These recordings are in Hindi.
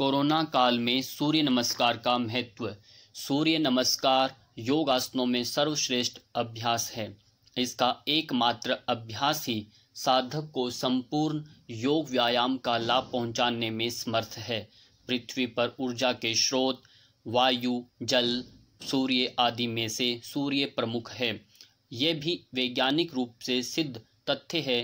कोरोना काल में सूर्य नमस्कार का महत्व सूर्य नमस्कार योग आसनों में सर्वश्रेष्ठ अभ्यास है इसका एकमात्र अभ्यास ही साधक को संपूर्ण योग व्यायाम का लाभ पहुंचाने में समर्थ है पृथ्वी पर ऊर्जा के स्रोत वायु जल सूर्य आदि में से सूर्य प्रमुख है यह भी वैज्ञानिक रूप से सिद्ध तथ्य है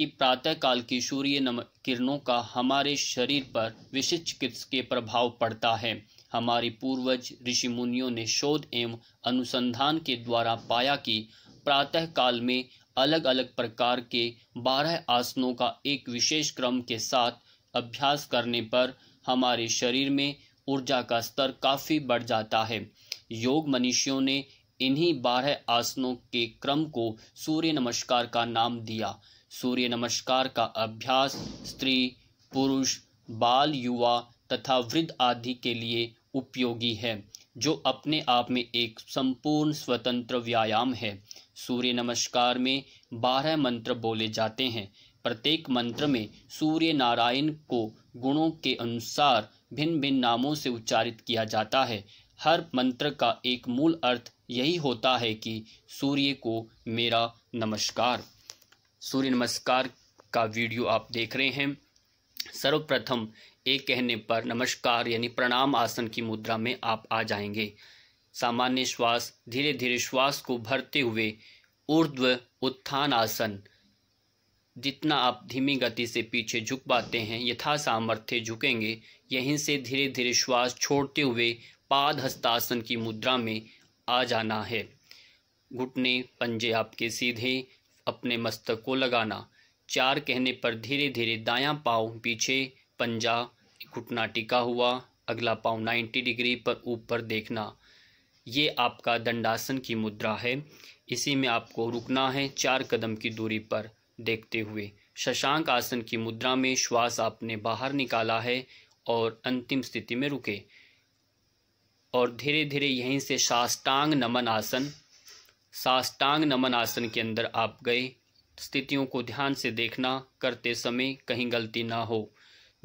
कि प्रातःकाल की सूर्य नम किरणों का हमारे शरीर पर विशिष्ट चिकित्सकीय प्रभाव पड़ता है हमारे पूर्वज ऋषि मुनियों ने शोध एवं अनुसंधान के द्वारा पाया कि प्रातःकाल में अलग अलग प्रकार के बारह आसनों का एक विशेष क्रम के साथ अभ्यास करने पर हमारे शरीर में ऊर्जा का स्तर काफ़ी बढ़ जाता है योग मनुष्यों ने इन्हीं बारह आसनों के क्रम को सूर्य नमस्कार का नाम दिया सूर्य नमस्कार का अभ्यास स्त्री पुरुष बाल युवा तथा वृद्ध आदि के लिए उपयोगी है जो अपने आप में एक संपूर्ण स्वतंत्र व्यायाम है सूर्य नमस्कार में बारह मंत्र बोले जाते हैं प्रत्येक मंत्र में सूर्य नारायण को गुणों के अनुसार भिन्न भिन्न नामों से उच्चारित किया जाता है हर मंत्र का एक मूल अर्थ यही होता है कि सूर्य को मेरा नमस्कार सूर्य नमस्कार का वीडियो आप देख रहे हैं सर्वप्रथम एक कहने पर नमस्कार यानी प्रणाम आसन की मुद्रा में आप आ जाएंगे सामान्य श्वास धीरे धीरे श्वास को भरते हुए ऊर्ध्व उत्थान आसन जितना आप धीमी गति से पीछे झुक पाते हैं यथा सामर्थ्य झुकेंगे यहीं से धीरे धीरे श्वास छोड़ते हुए पाद हस्तासन की मुद्रा में आ जाना है घुटने पंजे आपके सीधे अपने मस्तक को लगाना चार कहने पर धीरे धीरे दायां पाँव पीछे पंजा घुटना टिका हुआ अगला पाँव 90 डिग्री पर ऊपर देखना ये आपका दंडासन की मुद्रा है इसी में आपको रुकना है चार कदम की दूरी पर देखते हुए शशांक आसन की मुद्रा में श्वास आपने बाहर निकाला है और अंतिम स्थिति में रुके और धीरे धीरे यहीं से साष्टांग नमन आसन साष्टांग नमन आसन के अंदर आप गए स्थितियों को ध्यान से देखना करते समय कहीं गलती ना हो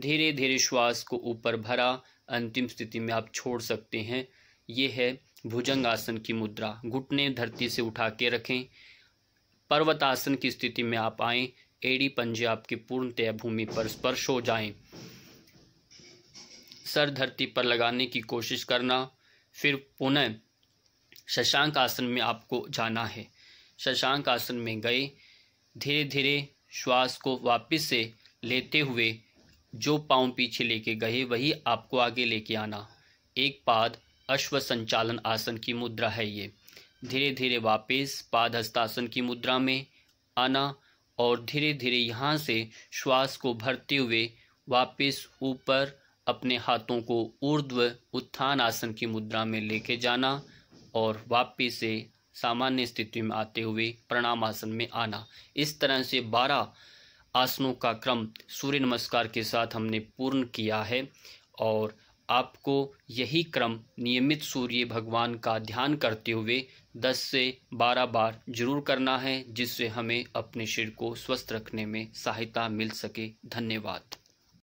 धीरे धीरे श्वास को ऊपर भरा अंतिम स्थिति में आप छोड़ सकते हैं ये है भुजंग आसन की मुद्रा घुटने धरती से उठा के रखें पर्वत आसन की स्थिति में आप आए एड़ी पंजे आपके पूर्णतया भूमि पर स्पर्श हो जाएं सर धरती पर लगाने की कोशिश करना फिर पुनः शशांक आसन में आपको जाना है शशांक आसन में गए धीरे धीरे श्वास को वापस से लेते हुए जो पाँव पीछे लेके गए वही आपको आगे लेके आना एक पाद अश्व संचालन आसन की मुद्रा है ये धीरे धीरे वापस पाद हस्तासन की मुद्रा में आना और धीरे धीरे यहाँ से श्वास को भरते हुए वापस ऊपर अपने हाथों को ऊर्ध्व उत्थान आसन की मुद्रा में लेके जाना और वापिस से सामान्य स्थिति में आते हुए प्रणाम आसन में आना इस तरह से बारह आसनों का क्रम सूर्य नमस्कार के साथ हमने पूर्ण किया है और आपको यही क्रम नियमित सूर्य भगवान का ध्यान करते हुए 10 से 12 बार जरूर करना है जिससे हमें अपने शरीर को स्वस्थ रखने में सहायता मिल सके धन्यवाद